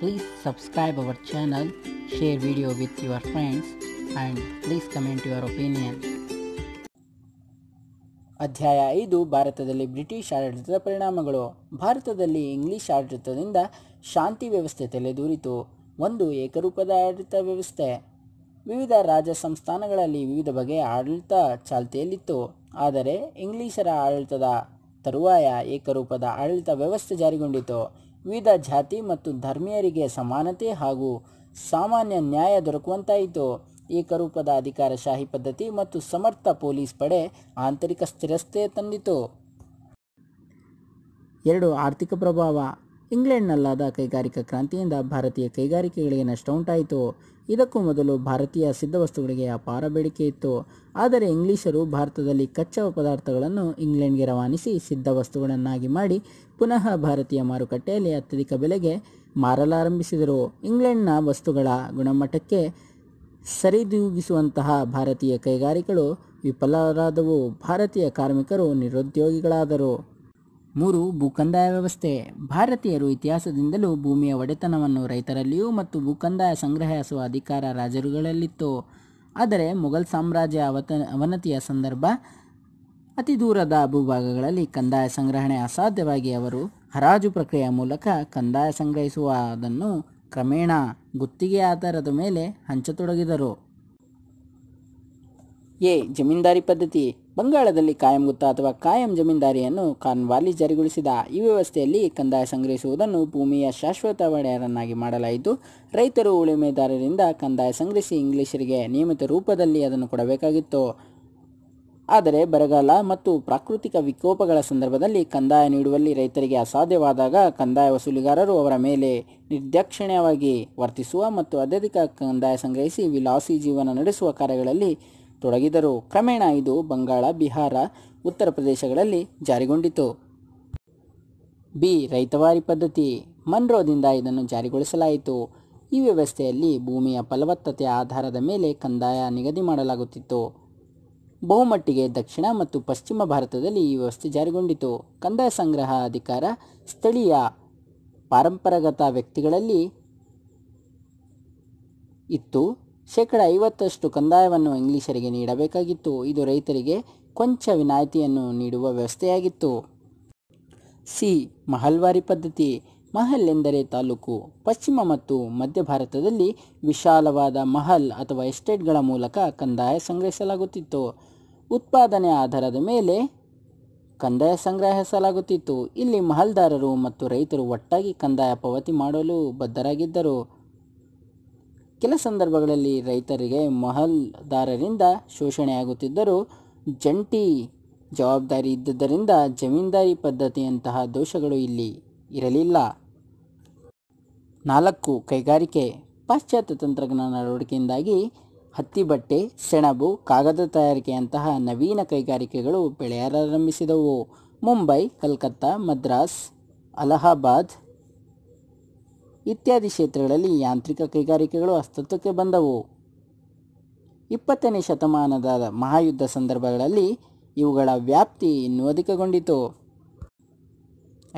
Please subscribe our channel, share video with your friends and please comment your opinion. ಅಧ್ಯಾಯ ಐದು ಭಾರತದಲ್ಲಿ British ಆಡಳಿತದ ಪರಿಣಾಮಗಳು ಭಾರತದಲ್ಲಿ ಇಂಗ್ಲಿಷ್ ಆಡಳಿತದಿಂದ ಶಾಂತಿ ವ್ಯವಸ್ಥೆ ತಲೆದೂರಿತು ಒಂದು ಏಕರೂಪದ ಆಡಳಿತ ವ್ಯವಸ್ಥೆ ವಿವಿಧ ರಾಜ ಸಂಸ್ಥಾನಗಳಲ್ಲಿ ವಿವಿಧ ಬಗೆಯ ಆಡಳಿತ ಚಾಲ್ತಿಯಲ್ಲಿತ್ತು ಆದರೆ ಇಂಗ್ಲಿಷರ ಆಡಳಿತದ ತರುವಾಯ ಏಕರೂಪದ ಆಡಳಿತ ವ್ಯವಸ್ಥೆ ಜಾರಿಗೊಂಡಿತು ವಿವಿಧ ಜಾತಿ ಮತ್ತು ಧರ್ಮೀಯರಿಗೆ ಸಮಾನತೆ ಹಾಗೂ ಸಾಮಾನ್ಯ ನ್ಯಾಯ ದೊರಕುವಂತಾಯಿತು ಏಕರೂಪದ ಅಧಿಕಾರಶಾಹಿ ಪದ್ಧತಿ ಮತ್ತು ಸಮರ್ಥ ಪೊಲೀಸ್ ಪಡೆ ಆಂತರಿಕ ಸ್ಥಿರಸ್ಥೆ ತಂದಿತು ಎರಡು ಆರ್ಥಿಕ ಪ್ರಭಾವ ಇಂಗ್ಲೆಂಡ್ನಲ್ಲಾದ ಕೈಗಾರಿಕಾ ಕ್ರಾಂತಿಯಿಂದ ಭಾರತೀಯ ಕೈಗಾರಿಕೆಗಳಿಗೆ ನಷ್ಟ ಉಂಟಾಯಿತು ಇದಕ್ಕೂ ಮೊದಲು ಭಾರತೀಯ ಸಿದ್ಧವಸ್ತುಗಳಿಗೆ ಅಪಾರ ಬೇಡಿಕೆ ಇತ್ತು ಆದರೆ ಇಂಗ್ಲಿಷರು ಭಾರತದಲ್ಲಿ ಕಚ್ಚಾ ಪದಾರ್ಥಗಳನ್ನು ಇಂಗ್ಲೆಂಡ್ಗೆ ರವಾನಿಸಿ ಸಿದ್ಧ ವಸ್ತುಗಳನ್ನಾಗಿ ಮಾಡಿ ಪುನಃ ಭಾರತೀಯ ಮಾರುಕಟ್ಟೆಯಲ್ಲಿ ಅತ್ಯಧಿಕ ಬೆಲೆಗೆ ಮಾರಲಾರಂಭಿಸಿದರು ಇಂಗ್ಲೆಂಡ್ನ ವಸ್ತುಗಳ ಗುಣಮಟ್ಟಕ್ಕೆ ಸರಿದೂಗಿಸುವಂತಹ ಭಾರತೀಯ ಕೈಗಾರಿಕೆಗಳು ವಿಫಲರಾದವು ಭಾರತೀಯ ಕಾರ್ಮಿಕರು ನಿರುದ್ಯೋಗಿಗಳಾದರು ಮೂರು ಭೂಕಂದಾಯ ವ್ಯವಸ್ಥೆ ಭಾರತೀಯರು ಇತಿಹಾಸದಿಂದಲೂ ಭೂಮಿಯ ಒಡೆತನವನ್ನು ರೈತರಲ್ಲಿಯೂ ಮತ್ತು ಭೂಕಂದಾಯ ಸಂಗ್ರಹಿಸುವ ಅಧಿಕಾರ ರಾಜರುಗಳಲ್ಲಿತ್ತು ಆದರೆ ಮೊಘಲ್ ಸಾಮ್ರಾಜ್ಯ ಅವತ ಅವನತಿಯ ಸಂದರ್ಭ ಅತಿ ದೂರದ ಭೂಭಾಗಗಳಲ್ಲಿ ಕಂದಾಯ ಸಂಗ್ರಹಣೆ ಅಸಾಧ್ಯವಾಗಿ ಅವರು ಹರಾಜು ಪ್ರಕ್ರಿಯೆಯ ಮೂಲಕ ಕಂದಾಯ ಸಂಗ್ರಹಿಸುವ ಅದನ್ನು ಕ್ರಮೇಣ ಗುತ್ತಿಗೆ ಆಧಾರದ ಮೇಲೆ ಹಂಚತೊಡಗಿದರು ಎ ಜಮೀನ್ದಾರಿ ಪದ್ಧತಿ ಬಂಗಾಳದಲ್ಲಿ ಕಾಯಂ ಗುತ್ತ ಅಥವಾ ಕಾಯಂ ಜಮೀನ್ದಾರಿಯನ್ನು ಕಾನ್ವಾಲಿ ಜಾರಿಗೊಳಿಸಿದ ಈ ವ್ಯವಸ್ಥೆಯಲ್ಲಿ ಕಂದಾಯ ಸಂಗ್ರಹಿಸುವುದನ್ನು ಭೂಮಿಯ ಶಾಶ್ವತ ಒಡೆಯರನ್ನಾಗಿ ಮಾಡಲಾಯಿತು ರೈತರು ಉಳುಮೆದಾರರಿಂದ ಕಂದಾಯ ಸಂಗ್ರಹಿಸಿ ಇಂಗ್ಲಿಷರಿಗೆ ನಿಯಮಿತ ರೂಪದಲ್ಲಿ ಅದನ್ನು ಕೊಡಬೇಕಾಗಿತ್ತು ಆದರೆ ಬರಗಾಲ ಮತ್ತು ಪ್ರಾಕೃತಿಕ ವಿಕೋಪಗಳ ಸಂದರ್ಭದಲ್ಲಿ ಕಂದಾಯ ನೀಡುವಲ್ಲಿ ರೈತರಿಗೆ ಅಸಾಧ್ಯವಾದಾಗ ಕಂದಾಯ ವಸೂಲಿಗಾರರು ಅವರ ಮೇಲೆ ನಿರ್ದಾಕ್ಷಿಣ್ಯವಾಗಿ ವರ್ತಿಸುವ ಮತ್ತು ಅತ್ಯಧಿಕ ಕಂದಾಯ ಸಂಗ್ರಹಿಸಿ ವಿಲಾಸಿ ಜೀವನ ನಡೆಸುವ ಕಾರ್ಯಗಳಲ್ಲಿ ತೊಡಗಿದರು ಕ್ರಮೇಣ ಇದು ಬಂಗಾಳ ಬಿಹಾರ ಉತ್ತರ ಪ್ರದೇಶಗಳಲ್ಲಿ ಜಾರಿಗೊಂಡಿತು ಬಿ ರೈತವಾರಿ ಪದ್ಧತಿ ಮನ್ರೋದಿಂದ ಇದನ್ನು ಜಾರಿಗೊಳಿಸಲಾಯಿತು ಈ ವ್ಯವಸ್ಥೆಯಲ್ಲಿ ಭೂಮಿಯ ಫಲವತ್ತತೆ ಆಧಾರದ ಮೇಲೆ ಕಂದಾಯ ನಿಗದಿ ಮಾಡಲಾಗುತ್ತಿತ್ತು ಬಹುಮಟ್ಟಿಗೆ ದಕ್ಷಿಣ ಮತ್ತು ಪಶ್ಚಿಮ ಭಾರತದಲ್ಲಿ ಈ ವ್ಯವಸ್ಥೆ ಜಾರಿಗೊಂಡಿತು ಕಂದಾಯ ಸಂಗ್ರಹ ಅಧಿಕಾರ ಸ್ಥಳೀಯ ಪಾರಂಪರಾಗತ ವ್ಯಕ್ತಿಗಳಲ್ಲಿ ಇತ್ತು ಶೇಕಡ ಐವತ್ತಷ್ಟು ಕಂದಾಯವನ್ನು ಇಂಗ್ಲಿಷರಿಗೆ ನೀಡಬೇಕಾಗಿತ್ತು ಇದು ರೈತರಿಗೆ ಕೊಂಚ ವಿನಾಯಿತಿಯನ್ನು ನೀಡುವ ವ್ಯವಸ್ಥೆಯಾಗಿತ್ತು ಸಿ ಮಹಲ್ವಾರಿ ಪದ್ಧತಿ ಮಹಲ್ ಎಂದರೆ ತಾಲೂಕು ಪಶ್ಚಿಮ ಮತ್ತು ಮಧ್ಯ ಭಾರತದಲ್ಲಿ ವಿಶಾಲವಾದ ಮಹಲ್ ಅಥವಾ ಎಸ್ಟೇಟ್ಗಳ ಮೂಲಕ ಕಂದಾಯ ಸಂಗ್ರಹಿಸಲಾಗುತ್ತಿತ್ತು ಉತ್ಪಾದನೆ ಆಧಾರದ ಮೇಲೆ ಕಂದಾಯ ಸಂಗ್ರಹಿಸಲಾಗುತ್ತಿತ್ತು ಇಲ್ಲಿ ಮಹಲ್ದಾರರು ಮತ್ತು ರೈತರು ಒಟ್ಟಾಗಿ ಕಂದಾಯ ಪಾವತಿ ಮಾಡಲು ಬದ್ಧರಾಗಿದ್ದರು ಕೆಲ ಸಂದರ್ಭಗಳಲ್ಲಿ ರೈತರಿಗೆ ಮಹಲ್ದಾರರಿಂದ ಶೋಷಣೆಯಾಗುತ್ತಿದ್ದರೂ ಜಂಟಿ ಜವಾಬ್ದಾರಿ ಇದ್ದುದರಿಂದ ಜಮೀನ್ದಾರಿ ಪದ್ಧತಿಯಂತಹ ದೋಷಗಳು ಇಲ್ಲಿ ಇರಲಿಲ್ಲ ನಾಲ್ಕು ಕೈಗಾರಿಕೆ ಪಾಶ್ಚಾತ್ಯ ತಂತ್ರಜ್ಞಾನ ಅಳವಡಿಕೆಯಿಂದಾಗಿ ಹತ್ತಿ ಬಟ್ಟೆ ಸೆಣಬು ಕಾಗದ ತಯಾರಿಕೆಯಂತಹ ನವೀನ ಕೈಗಾರಿಕೆಗಳು ಬೆಳೆಯಲಾರಂಭಿಸಿದವು ಮುಂಬೈ ಕಲ್ಕತ್ತಾ ಮದ್ರಾಸ್ ಅಲಹಾಬಾದ್ ಇತ್ಯಾದಿ ಕ್ಷೇತ್ರಗಳಲ್ಲಿ ಯಾಂತ್ರಿಕ ಕೈಗಾರಿಕೆಗಳು ಅಸ್ತಿತ್ವಕ್ಕೆ ಬಂದವು ಇಪ್ಪತ್ತನೇ ಶತಮಾನದ ಮಹಾಯುದ್ಧ ಸಂದರ್ಭಗಳಲ್ಲಿ ಇವುಗಳ ವ್ಯಾಪ್ತಿ ಇನ್ನೂ ಅಧಿಕಗೊಂಡಿತು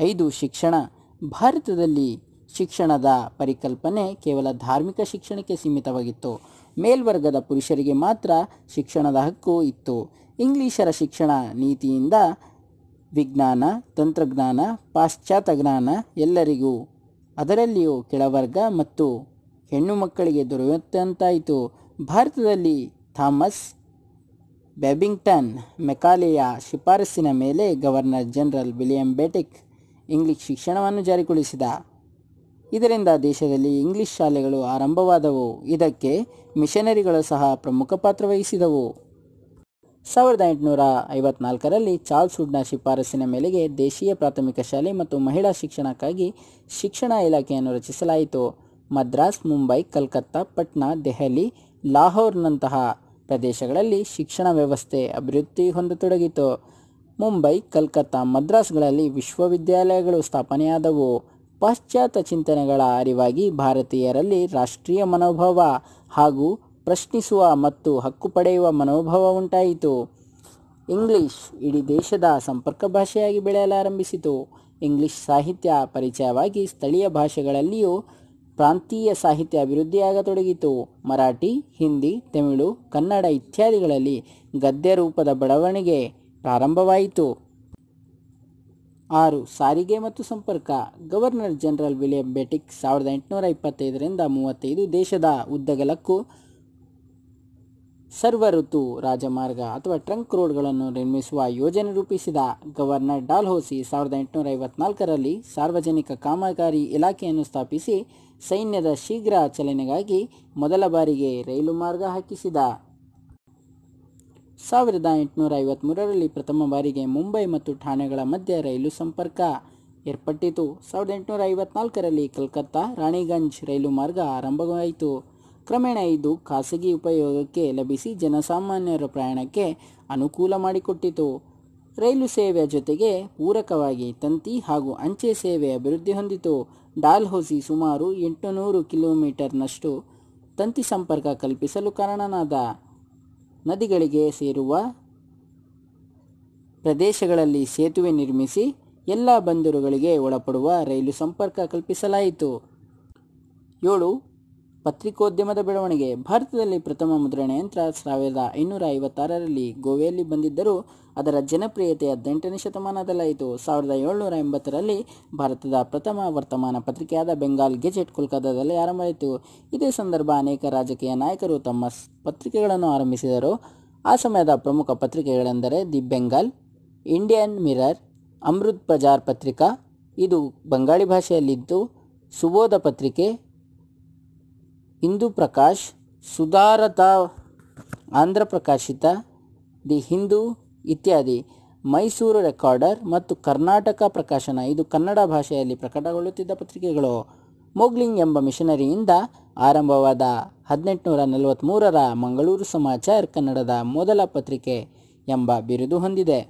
ಐದು ಶಿಕ್ಷಣ ಭಾರತದಲ್ಲಿ ಶಿಕ್ಷಣದ ಪರಿಕಲ್ಪನೆ ಕೇವಲ ಧಾರ್ಮಿಕ ಶಿಕ್ಷಣಕ್ಕೆ ಸೀಮಿತವಾಗಿತ್ತು ಮೇಲ್ವರ್ಗದ ಪುರುಷರಿಗೆ ಮಾತ್ರ ಶಿಕ್ಷಣದ ಹಕ್ಕು ಇತ್ತು ಇಂಗ್ಲಿಷರ ಶಿಕ್ಷಣ ನೀತಿಯಿಂದ ವಿಜ್ಞಾನ ತಂತ್ರಜ್ಞಾನ ಪಾಶ್ಚಾತ್ಯ ಜ್ಞಾನ ಎಲ್ಲರಿಗೂ ಅದರಲ್ಲಿಯೂ ಕೆಳವರ್ಗ ಮತ್ತು ಹೆಣ್ಣು ಮಕ್ಕಳಿಗೆ ದೊರೆಯುತ್ತಂತಾಯಿತು ಭಾರತದಲ್ಲಿ ಥಾಮಸ್ ಬ್ಯಾಬಿಂಗ್ಟನ್ ಮೆಕಾಲೆಯ ಶಿಫಾರಸ್ಸಿನ ಮೇಲೆ governor general William Bentinck English ಶಿಕ್ಷಣವನ್ನು ಜಾರಿಗೊಳಿಸಿದ ಇದರಿಂದ ದೇಶದಲ್ಲಿ ಇಂಗ್ಲಿಷ್ ಶಾಲೆಗಳು ಆರಂಭವಾದವು ಇದಕ್ಕೆ ಮಿಷನರಿಗಳು ಸಹ ಪ್ರಮುಖ ಪಾತ್ರ ವಹಿಸಿದವು ಸಾವಿರದ ಎಂಟುನೂರ ಐವತ್ನಾಲ್ಕರಲ್ಲಿ ಚಾರ್ಲ್ಸ್ ವುಡ್ನ ಶಿಫಾರಸಿನ ಮೇಲೆಗೆ ದೇಶೀಯ ಪ್ರಾಥಮಿಕ ಶಾಲೆ ಮತ್ತು ಮಹಿಳಾ ಶಿಕ್ಷಣಕ್ಕಾಗಿ ಶಿಕ್ಷಣ ಇಲಾಖೆಯನ್ನು ರಚಿಸಲಾಯಿತು ಮದ್ರಾಸ್ ಮುಂಬೈ ಕಲ್ಕತ್ತಾ ಪಟ್ನಾ ದೆಹಲಿ ಲಾಹೋರ್ನಂತಹ ಪ್ರದೇಶಗಳಲ್ಲಿ ಶಿಕ್ಷಣ ವ್ಯವಸ್ಥೆ ಅಭಿವೃದ್ಧಿ ಹೊಂದತೊಡಗಿತು ಮುಂಬೈ ಕಲ್ಕತ್ತಾ ಮದ್ರಾಸ್ಗಳಲ್ಲಿ ವಿಶ್ವವಿದ್ಯಾಲಯಗಳು ಸ್ಥಾಪನೆಯಾದವು ಪಾಶ್ಚಾತ್ಯ ಚಿಂತನೆಗಳ ಅರಿವಾಗಿ ಭಾರತೀಯರಲ್ಲಿ ರಾಷ್ಟ್ರೀಯ ಮನೋಭಾವ ಹಾಗೂ ಪ್ರಶ್ನಿಸುವ ಮತ್ತು ಹಕ್ಕು ಪಡೆಯುವ ಮನೋಭಾವ ಉಂಟಾಯಿತು ಇಂಗ್ಲಿಷ್ ಇಡೀ ದೇಶದ ಸಂಪರ್ಕ ಭಾಷೆಯಾಗಿ ಬೆಳೆಯಲಾರಂಭಿಸಿತು ಇಂಗ್ಲಿಷ್ ಸಾಹಿತ್ಯ ಪರಿಚಯವಾಗಿ ಸ್ಥಳೀಯ ಭಾಷೆಗಳಲ್ಲಿಯೂ ಪ್ರಾಂತೀಯ ಸಾಹಿತ್ಯ ಅಭಿವೃದ್ಧಿಯಾಗತೊಡಗಿತು ಮರಾಠಿ ಹಿಂದಿ ತಮಿಳು ಕನ್ನಡ ಇತ್ಯಾದಿಗಳಲ್ಲಿ ಗದ್ಯ ರೂಪದ ಬೆಳವಣಿಗೆ ಪ್ರಾರಂಭವಾಯಿತು ಆರು ಸಾರಿಗೆ ಮತ್ತು ಸಂಪರ್ಕ ಗವರ್ನರ್ ಜನರಲ್ ವಿಲಿಯಂ ಬೆಟಿಕ್ ಸಾವಿರದ ಎಂಟುನೂರ ಇಪ್ಪತ್ತೈದರಿಂದ ಮೂವತ್ತೈದು ದೇಶದ ಉದ್ದಗಲಕ್ಕೂ ಸರ್ವ ಋತು ರಾಜಮಾರ್ಗ ಅಥವಾ ಟ್ರಂಕ್ ರೋಡ್ಗಳನ್ನು ನಿರ್ಮಿಸುವ ಯೋಜನೆ ರೂಪಿಸಿದ ಗವರ್ನರ್ ಡಾಲ್ಹೋಸಿ ಸಾವಿರದ ಎಂಟುನೂರ ಐವತ್ನಾಲ್ಕರಲ್ಲಿ ಸಾರ್ವಜನಿಕ ಕಾಮಗಾರಿ ಇಲಾಖೆಯನ್ನು ಸ್ಥಾಪಿಸಿ ಸೈನ್ಯದ ಶೀಘ್ರ ಚಲನೆಗಾಗಿ ಮೊದಲ ಬಾರಿಗೆ ರೈಲು ಮಾರ್ಗ ಹಾಕಿಸಿದ ಸಾವಿರದ ಎಂಟುನೂರ ಐವತ್ಮೂರರಲ್ಲಿ ಪ್ರಥಮ ಬಾರಿಗೆ ಮುಂಬೈ ಮತ್ತು ಠಾಣೆಗಳ ಮಧ್ಯೆ ರೈಲು ಸಂಪರ್ಕ ಏರ್ಪಟ್ಟಿತು ಸಾವಿರದ ಎಂಟುನೂರ ಐವತ್ನಾಲ್ಕರಲ್ಲಿ ಕಲ್ಕತ್ತಾ ರಾಣಿಗಂಜ್ ರೈಲು ಮಾರ್ಗ ಆರಂಭವಾಯಿತು ಕ್ರಮೇಣ ಇದು ಖಾಸಗಿ ಉಪಯೋಗಕ್ಕೆ ಲಭಿಸಿ ಜನಸಾಮಾನ್ಯರ ಪ್ರಯಾಣಕ್ಕೆ ಅನುಕೂಲ ಮಾಡಿಕೊಟ್ಟಿತು ರೈಲು ಸೇವೆಯ ಜೊತೆಗೆ ಪೂರಕವಾಗಿ ತಂತಿ ಹಾಗೂ ಅಂಚೆ ಸೇವೆ ಅಭಿವೃದ್ಧಿ ಹೊಂದಿತು ಡಾಲ್ಹೌಸಿ ಸುಮಾರು ಎಂಟುನೂರು ಕಿಲೋಮೀಟರ್ನಷ್ಟು ತಂತಿ ಸಂಪರ್ಕ ಕಲ್ಪಿಸಲು ಕಾರಣನಾದ ನದಿಗಳಿಗೆ ಸೇರುವ ಪ್ರದೇಶಗಳಲ್ಲಿ ಸೇತುವೆ ನಿರ್ಮಿಸಿ ಎಲ್ಲ ಬಂದರುಗಳಿಗೆ ಒಳಪಡುವ ರೈಲು ಸಂಪರ್ಕ ಕಲ್ಪಿಸಲಾಯಿತು ಏಳು ಪತ್ರಿಕೋದ್ಯಮದ ಬೆಳವಣಿಗೆ ಭಾರತದಲ್ಲಿ ಪ್ರಥಮ ಯಂತ್ರ ಸಾವಿರದ ಐನೂರ ಐವತ್ತಾರರಲ್ಲಿ ಗೋವೆಯಲ್ಲಿ ಬಂದಿದ್ದರೂ ಅದರ ಜನಪ್ರಿಯತೆ ಹದಿನೆಂಟನೇ ಶತಮಾನದಲ್ಲಾಯಿತು ಸಾವಿರದ ಏಳ್ನೂರ ಎಂಬತ್ತರಲ್ಲಿ ಭಾರತದ ಪ್ರಥಮ ವರ್ತಮಾನ ಪತ್ರಿಕೆಯಾದ ಬೆಂಗಾಲ್ ಗೆಜೆಟ್ ಕೋಲ್ಕತ್ತಾದಲ್ಲಿ ಆರಂಭವಾಯಿತು ಇದೇ ಸಂದರ್ಭ ಅನೇಕ ರಾಜಕೀಯ ನಾಯಕರು ತಮ್ಮ ಪತ್ರಿಕೆಗಳನ್ನು ಆರಂಭಿಸಿದರು ಆ ಸಮಯದ ಪ್ರಮುಖ ಪತ್ರಿಕೆಗಳೆಂದರೆ the Bengal Indian Mirror Amrit Bazar Patrika ಇದು ಬಂಗಾಳಿ ಭಾಷೆಯಲ್ಲಿದ್ದು ಸುಬೋಧ ಪತ್ರಿಕೆ ಇಂದು ಪ್ರಕಾಶ್ ಸುಧಾರತ ಆಂಧ್ರ ಪ್ರಕಾಶಿತ ದಿ ಹಿಂದೂ ಇತ್ಯಾದಿ ಮೈಸೂರು ರೆಕಾರ್ಡರ್ ಮತ್ತು ಕರ್ನಾಟಕ ಪ್ರಕಾಶನ ಇದು ಕನ್ನಡ ಭಾಷೆಯಲ್ಲಿ ಪ್ರಕಟಗೊಳ್ಳುತ್ತಿದ್ದ ಪತ್ರಿಕೆಗಳು ಮೊಗ್ಲಿಂಗ್ ಎಂಬ ಮಿಷನರಿಯಿಂದ ಆರಂಭವಾದ ಹದಿನೆಂಟುನೂರ ನಲವತ್ತ್ಮೂರರ ಮಂಗಳೂರು ಸಮಾಚಾರ್ ಕನ್ನಡದ ಮೊದಲ ಪತ್ರಿಕೆ ಎಂಬ ಬಿರುದು ಹೊಂದಿದೆ